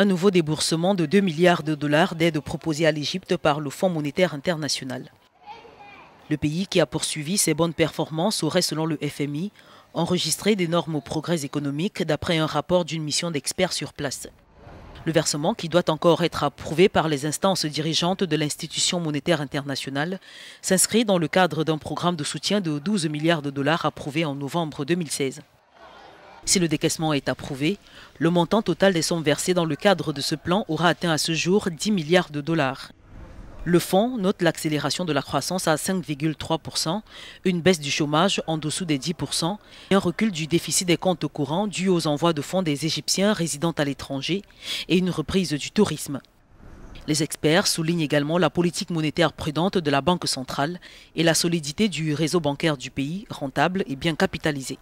un nouveau déboursement de 2 milliards de dollars d'aide proposée à l'Égypte par le Fonds monétaire international. Le pays qui a poursuivi ses bonnes performances aurait, selon le FMI, enregistré d'énormes progrès économiques d'après un rapport d'une mission d'experts sur place. Le versement, qui doit encore être approuvé par les instances dirigeantes de l'institution monétaire internationale, s'inscrit dans le cadre d'un programme de soutien de 12 milliards de dollars approuvé en novembre 2016. Si le décaissement est approuvé, le montant total des sommes versées dans le cadre de ce plan aura atteint à ce jour 10 milliards de dollars. Le fonds note l'accélération de la croissance à 5,3%, une baisse du chômage en dessous des 10% et un recul du déficit des comptes courants dû aux envois de fonds des Égyptiens résidant à l'étranger et une reprise du tourisme. Les experts soulignent également la politique monétaire prudente de la Banque centrale et la solidité du réseau bancaire du pays, rentable et bien capitalisé.